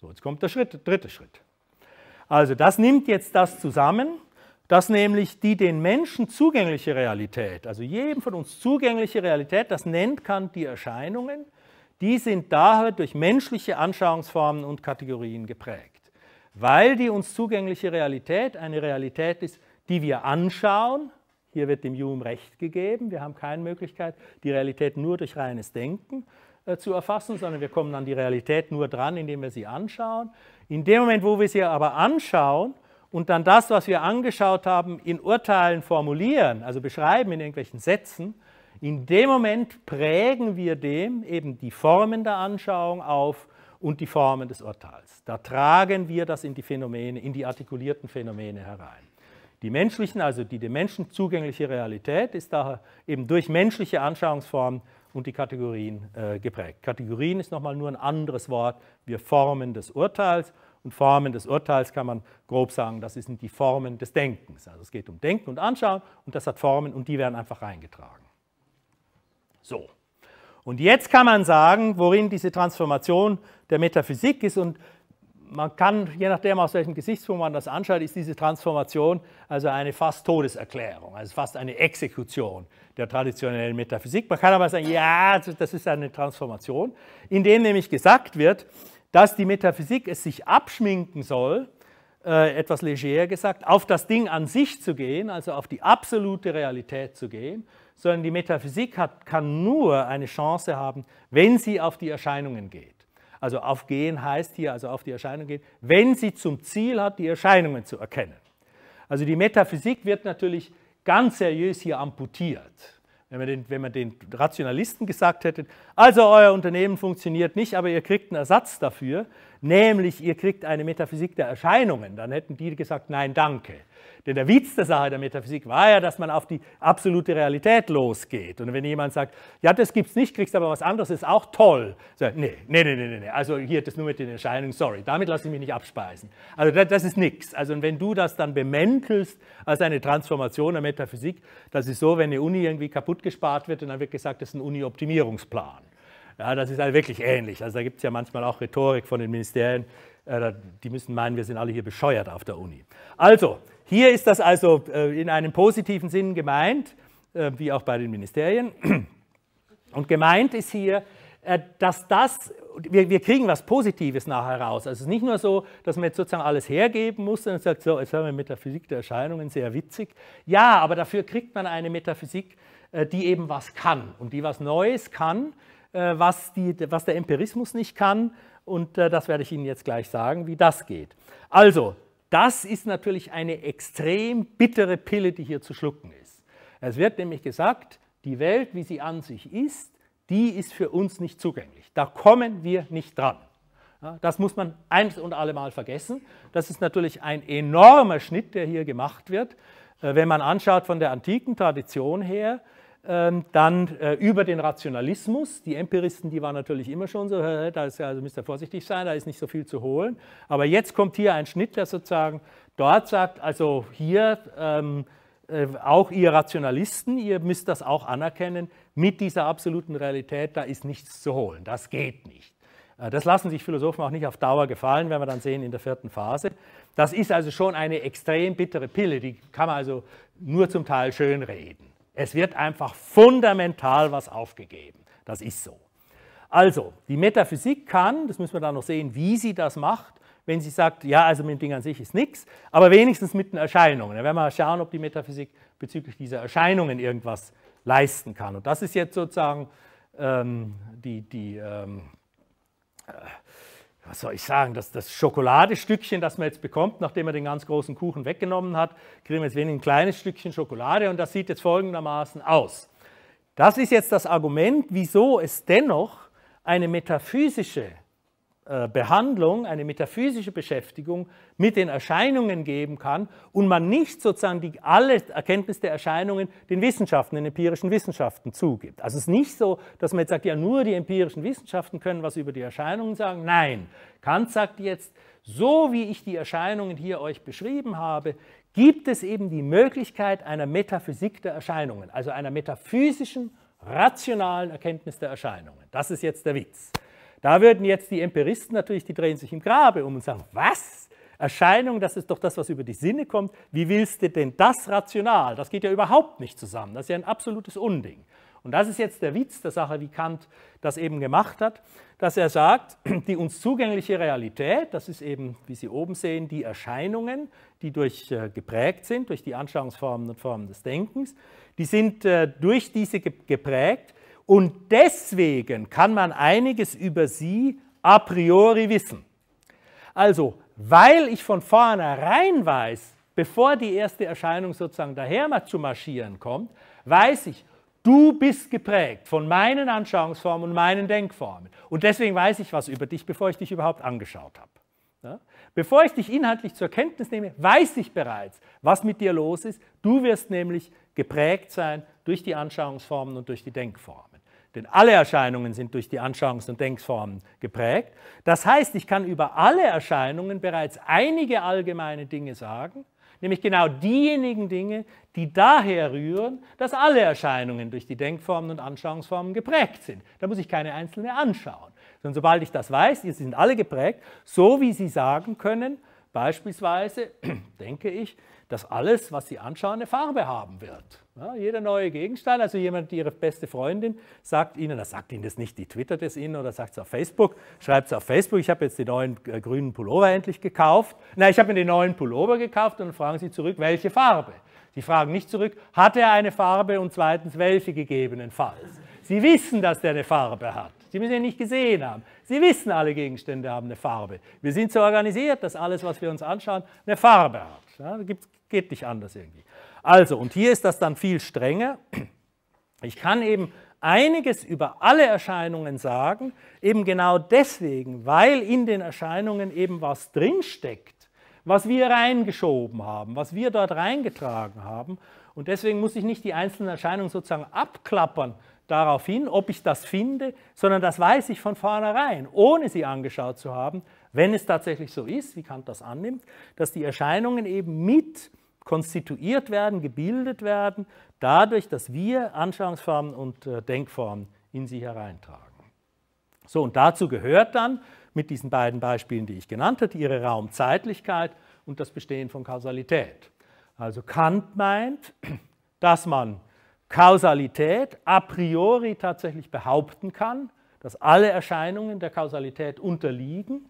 So, jetzt kommt der Schritt, dritte Schritt. Also das nimmt jetzt das zusammen, dass nämlich die den Menschen zugängliche Realität, also jedem von uns zugängliche Realität, das nennt Kant die Erscheinungen, die sind daher durch menschliche Anschauungsformen und Kategorien geprägt, weil die uns zugängliche Realität eine Realität ist, die wir anschauen. Hier wird dem Hume Recht gegeben, wir haben keine Möglichkeit, die Realität nur durch reines Denken äh, zu erfassen, sondern wir kommen an die Realität nur dran, indem wir sie anschauen. In dem Moment, wo wir sie aber anschauen und dann das, was wir angeschaut haben, in Urteilen formulieren, also beschreiben in irgendwelchen Sätzen, in dem Moment prägen wir dem eben die Formen der Anschauung auf und die Formen des Urteils. Da tragen wir das in die Phänomene, in die artikulierten Phänomene herein. Die menschlichen, also die dem Menschen zugängliche Realität ist daher eben durch menschliche Anschauungsformen und die Kategorien äh, geprägt. Kategorien ist nochmal nur ein anderes Wort. Wir Formen des Urteils und Formen des Urteils kann man grob sagen, das sind die Formen des Denkens. Also es geht um Denken und Anschauen und das hat Formen und die werden einfach reingetragen. So. Und jetzt kann man sagen, worin diese Transformation der Metaphysik ist und man kann, je nachdem aus welchem Gesichtspunkt man das anschaut, ist diese Transformation also eine fast Todeserklärung, also fast eine Exekution der traditionellen Metaphysik. Man kann aber sagen, ja, also das ist eine Transformation, in indem nämlich gesagt wird, dass die Metaphysik es sich abschminken soll, äh, etwas leger gesagt, auf das Ding an sich zu gehen, also auf die absolute Realität zu gehen, sondern die Metaphysik hat, kann nur eine Chance haben, wenn sie auf die Erscheinungen geht. Also aufgehen heißt hier, also auf die Erscheinung gehen, wenn sie zum Ziel hat, die Erscheinungen zu erkennen. Also die Metaphysik wird natürlich ganz seriös hier amputiert. Wenn man, den, wenn man den Rationalisten gesagt hätte, also euer Unternehmen funktioniert nicht, aber ihr kriegt einen Ersatz dafür, nämlich ihr kriegt eine Metaphysik der Erscheinungen, dann hätten die gesagt, nein, danke. Denn der Witz der Sache der Metaphysik war ja, dass man auf die absolute Realität losgeht. Und wenn jemand sagt, ja, das gibt es nicht, kriegst aber was anderes, ist auch toll. So, nee, nee, nee, nee, nee, also hier das nur mit den Erscheinungen, sorry, damit lasse ich mich nicht abspeisen. Also das, das ist nichts. Also wenn du das dann bemäntelst als eine Transformation der Metaphysik, das ist so, wenn eine Uni irgendwie kaputt gespart wird und dann wird gesagt, das ist ein Uni-Optimierungsplan. Ja, das ist halt wirklich ähnlich. Also da gibt es ja manchmal auch Rhetorik von den Ministerien, äh, die müssen meinen, wir sind alle hier bescheuert auf der Uni. Also, hier ist das also äh, in einem positiven Sinn gemeint, äh, wie auch bei den Ministerien. Und gemeint ist hier, dass das, wir, wir, kriegen was Positives nachher raus. Also es ist nicht nur so, dass man jetzt sozusagen alles hergeben muss und sagt, so, jetzt haben wir Metaphysik der Erscheinungen, sehr witzig. Ja, aber dafür kriegt man eine Metaphysik, die eben was kann und die was Neues kann, äh, was, die, was der Empirismus nicht kann. Und äh, das werde ich Ihnen jetzt gleich sagen, wie das geht. Also, das ist natürlich eine extrem bittere Pille, die hier zu schlucken ist. Es wird nämlich gesagt, die Welt, wie sie an sich ist, die ist für uns nicht zugänglich. Da kommen wir nicht dran. Das muss man eins und allemal vergessen. Das ist natürlich ein enormer Schnitt, der hier gemacht wird. Äh, wenn man anschaut von der antiken Tradition her, ähm, dann äh, über den Rationalismus. Die Empiristen, die waren natürlich immer schon so, da ist ja, also müsst ihr vorsichtig sein, da ist nicht so viel zu holen. Aber jetzt kommt hier ein Schnitt, der sozusagen dort sagt, also hier ähm, äh, auch ihr Rationalisten, ihr müsst das auch anerkennen, mit dieser absoluten Realität, da ist nichts zu holen, das geht nicht. Äh, das lassen sich Philosophen auch nicht auf Dauer gefallen, werden wir dann sehen in der vierten Phase. Das ist also schon eine extrem bittere Pille, die kann man also nur zum Teil schön reden. Es wird einfach fundamental was aufgegeben. Das ist so. Also, die Metaphysik kann, das müssen wir dann noch sehen, wie sie das macht, wenn sie sagt, ja, also mit dem Ding an sich ist nichts, aber wenigstens mit den Erscheinungen. Dann werden wir mal schauen, ob die Metaphysik bezüglich dieser Erscheinungen irgendwas leisten kann. Und das ist jetzt sozusagen ähm, die, die ähm, äh, was soll ich sagen, das, das Schokoladestückchen, das man jetzt bekommt, nachdem man den ganz großen Kuchen weggenommen hat, kriegen wir jetzt wenig ein kleines Stückchen Schokolade und das sieht jetzt folgendermaßen aus. Das ist jetzt das Argument, wieso es dennoch eine metaphysische äh, Behandlung, eine metaphysische Beschäftigung mit den Erscheinungen geben kann und man nicht sozusagen die, alle Erkenntnisse der Erscheinungen den Wissenschaften, den empirischen Wissenschaften zugibt. Also es ist nicht so, dass man jetzt sagt, ja nur die empirischen Wissenschaften können was über die Erscheinungen sagen. Nein, Kant sagt jetzt, so wie ich die Erscheinungen hier euch beschrieben habe, gibt es eben die Möglichkeit einer Metaphysik der Erscheinungen, also einer metaphysischen, rationalen Erkenntnis der Erscheinungen. Das ist jetzt der Witz. Da würden jetzt die Empiristen natürlich, die drehen sich im Grabe um und sagen, was? Erscheinung, das ist doch das, was über die Sinne kommt. Wie willst du denn das rational? Das geht ja überhaupt nicht zusammen. Das ist ja ein absolutes Unding. Und das ist jetzt der Witz der Sache, wie Kant das eben gemacht hat, dass er sagt, die uns zugängliche Realität, das ist eben, wie Sie oben sehen, die Erscheinungen, die durch äh, geprägt sind, durch die Anschauungsformen und Formen des Denkens, die sind äh, durch diese geprägt, und deswegen kann man einiges über sie a priori wissen. Also, weil ich von vornherein weiß, bevor die erste Erscheinung sozusagen daher zu marschieren kommt, weiß ich, du bist geprägt von meinen Anschauungsformen und meinen Denkformen. Und deswegen weiß ich was über dich, bevor ich dich überhaupt angeschaut habe. Ja? Bevor ich dich inhaltlich zur Kenntnis nehme, weiß ich bereits, was mit dir los ist. Du wirst nämlich geprägt sein durch die Anschauungsformen und durch die Denkformen. Denn alle Erscheinungen sind durch die Anschauungs- und Denksformen geprägt. Das heißt, ich kann über alle Erscheinungen bereits einige allgemeine Dinge sagen, nämlich genau diejenigen Dinge, die daher rühren, dass alle Erscheinungen durch die Denkformen und Anschauungsformen geprägt sind. Da muss ich keine einzelne anschauen. Sondern sobald ich das weiß, sie sind alle geprägt, so wie sie sagen können, Beispielsweise denke ich, dass alles, was Sie anschauen, eine Farbe haben wird. Ja, jeder neue Gegenstand, also jemand, Ihre beste Freundin, sagt Ihnen, das sagt Ihnen das nicht, die twittert es Ihnen oder sagt es auf Facebook, schreibt es auf Facebook, ich habe jetzt die neuen äh, grünen Pullover endlich gekauft. Nein, ich habe mir den neuen Pullover gekauft und dann fragen Sie zurück, welche Farbe? Sie fragen nicht zurück, hat er eine Farbe und zweitens welche gegebenenfalls. Sie wissen, dass der eine Farbe hat. Sie müssen ihn nicht gesehen haben. Sie wissen, alle Gegenstände haben eine Farbe. Wir sind so organisiert, dass alles, was wir uns anschauen, eine Farbe hat. Ja, geht nicht anders irgendwie. Also, und hier ist das dann viel strenger. Ich kann eben einiges über alle Erscheinungen sagen, eben genau deswegen, weil in den Erscheinungen eben was drinsteckt, was wir reingeschoben haben, was wir dort reingetragen haben. Und deswegen muss ich nicht die einzelnen Erscheinungen sozusagen abklappern, darauf hin, ob ich das finde, sondern das weiß ich von vornherein, ohne sie angeschaut zu haben, wenn es tatsächlich so ist, wie Kant das annimmt, dass die Erscheinungen eben mit konstituiert werden, gebildet werden, dadurch, dass wir Anschauungsformen und äh, Denkformen in sie hereintragen. So, und dazu gehört dann mit diesen beiden Beispielen, die ich genannt hatte, ihre Raumzeitlichkeit und das Bestehen von Kausalität. Also Kant meint, dass man Kausalität a priori tatsächlich behaupten kann, dass alle Erscheinungen der Kausalität unterliegen.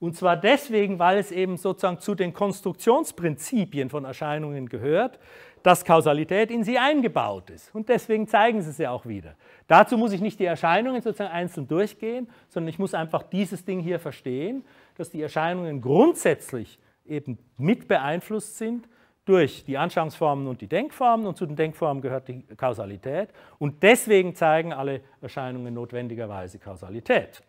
Und zwar deswegen, weil es eben sozusagen zu den Konstruktionsprinzipien von Erscheinungen gehört, dass Kausalität in sie eingebaut ist. Und deswegen zeigen sie es ja auch wieder. Dazu muss ich nicht die Erscheinungen sozusagen einzeln durchgehen, sondern ich muss einfach dieses Ding hier verstehen, dass die Erscheinungen grundsätzlich eben mit beeinflusst sind durch die Anschauungsformen und die Denkformen und zu den Denkformen gehört die Kausalität und deswegen zeigen alle Erscheinungen notwendigerweise Kausalität.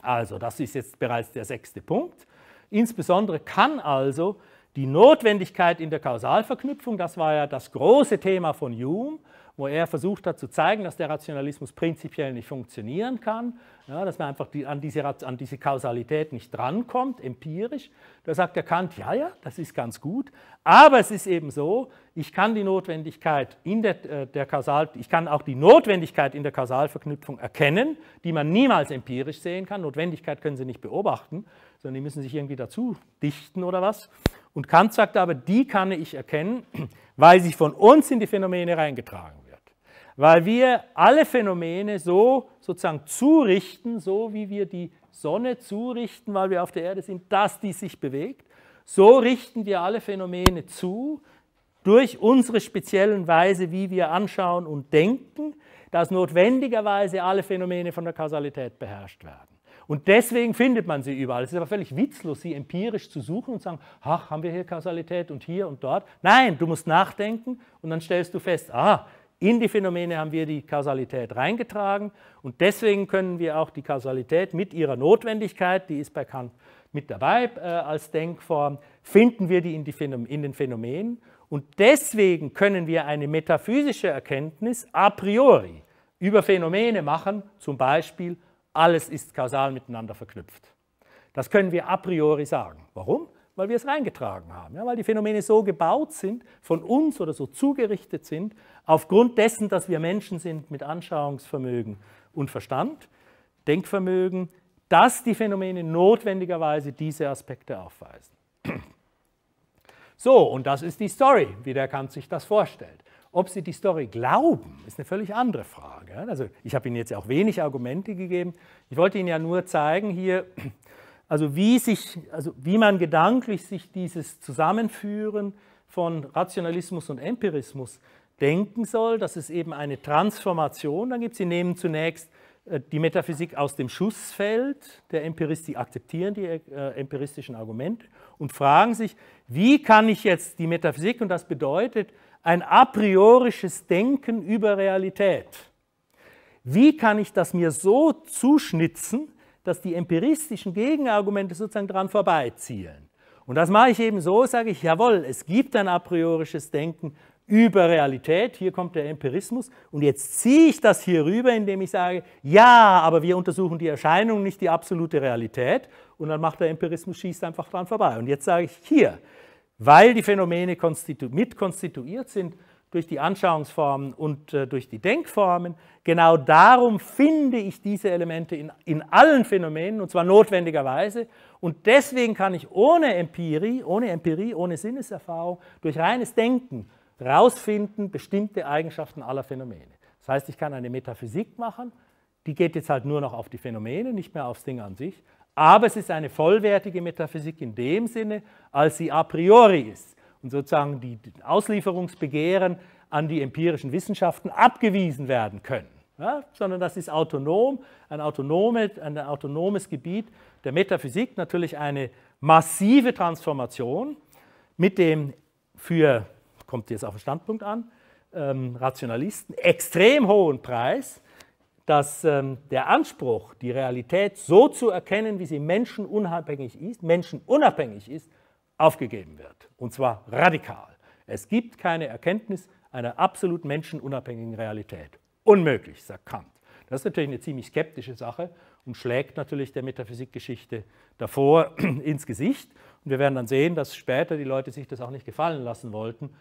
Also das ist jetzt bereits der sechste Punkt. Insbesondere kann also die Notwendigkeit in der Kausalverknüpfung, das war ja das große Thema von Hume, wo er versucht hat zu zeigen, dass der Rationalismus prinzipiell nicht funktionieren kann, ja, dass man einfach die, an, diese, an diese Kausalität nicht drankommt, empirisch. Da sagt der Kant, ja, ja, das ist ganz gut, aber es ist eben so, ich kann die Notwendigkeit in der, äh, der Kausal, ich kann auch die Notwendigkeit in der Kausalverknüpfung erkennen, die man niemals empirisch sehen kann. Notwendigkeit können Sie nicht beobachten, sondern die müssen sich irgendwie dazu dichten oder was. Und Kant sagt aber, die kann ich erkennen, weil sie von uns in die Phänomene reingetragen wird. Weil wir alle Phänomene so sozusagen zurichten, so wie wir die Sonne zurichten, weil wir auf der Erde sind, dass die sich bewegt. So richten wir alle Phänomene zu durch unsere speziellen Weise, wie wir anschauen und denken, dass notwendigerweise alle Phänomene von der Kausalität beherrscht werden. Und deswegen findet man sie überall. Es ist aber völlig witzlos, sie empirisch zu suchen und zu sagen, ach, haben wir hier Kausalität und hier und dort. Nein, du musst nachdenken und dann stellst du fest, ah, in die Phänomene haben wir die Kausalität reingetragen und deswegen können wir auch die Kausalität mit ihrer Notwendigkeit, die ist bei Kant mit dabei äh, als Denkform, finden wir die in, die in den Phänomenen und deswegen können wir eine metaphysische Erkenntnis a priori über Phänomene machen, zum Beispiel alles ist kausal miteinander verknüpft. Das können wir a priori sagen. Warum? Weil wir es reingetragen haben, ja, weil die Phänomene so gebaut sind, von uns oder so zugerichtet sind, aufgrund dessen, dass wir Menschen sind mit Anschauungsvermögen und Verstand, Denkvermögen, dass die Phänomene notwendigerweise diese Aspekte aufweisen. So, und das ist die Story, wie der Kant sich das vorstellt. Ob sie die Story glauben, ist eine völlig andere Frage. Also ich habe Ihnen jetzt auch wenig Argumente gegeben. Ich wollte Ihnen ja nur zeigen hier, also wie, sich, also wie man gedanklich sich dieses Zusammenführen von Rationalismus und Empirismus denken soll, dass es eben eine Transformation dann gibt. Sie nehmen zunächst äh, die Metaphysik aus dem Schussfeld der Empiristen, die akzeptieren die äh, empiristischen Argumente und fragen sich, wie kann ich jetzt die Metaphysik, und das bedeutet, ein a priorisches Denken über Realität. Wie kann ich das mir so zuschnitzen, dass die empiristischen Gegenargumente sozusagen daran vorbeizielen? Und das mache ich eben so, sage ich, jawohl, es gibt ein a priorisches Denken über Realität, hier kommt der Empirismus, und jetzt ziehe ich das hier rüber, indem ich sage, ja, aber wir untersuchen die Erscheinung, nicht die absolute Realität, und dann macht der Empirismus, schießt einfach dran vorbei. Und jetzt sage ich, hier, weil die Phänomene mitkonstituiert sind durch die Anschauungsformen und äh, durch die Denkformen. Genau darum finde ich diese Elemente in, in allen Phänomenen, und zwar notwendigerweise. Und deswegen kann ich ohne Empirie, ohne Empirie, ohne Sinneserfahrung, durch reines Denken herausfinden bestimmte Eigenschaften aller Phänomene. Das heißt, ich kann eine Metaphysik machen, die geht jetzt halt nur noch auf die Phänomene, nicht mehr aufs Ding an sich, aber es ist eine vollwertige Metaphysik in dem Sinne, als sie a priori ist und sozusagen die Auslieferungsbegehren an die empirischen Wissenschaften abgewiesen werden können. Ja, sondern das ist autonom, ein, autonome, ein autonomes Gebiet der Metaphysik, natürlich eine massive Transformation mit dem für, kommt jetzt auf den Standpunkt an, ähm, Rationalisten, extrem hohen Preis, dass ähm, der Anspruch, die Realität so zu erkennen, wie sie menschenunabhängig ist, menschenunabhängig ist, aufgegeben wird. Und zwar radikal. Es gibt keine Erkenntnis einer absolut menschenunabhängigen Realität. Unmöglich, sagt Kant. Das ist natürlich eine ziemlich skeptische Sache und schlägt natürlich der Metaphysikgeschichte davor ins Gesicht. Und wir werden dann sehen, dass später die Leute sich das auch nicht gefallen lassen wollten,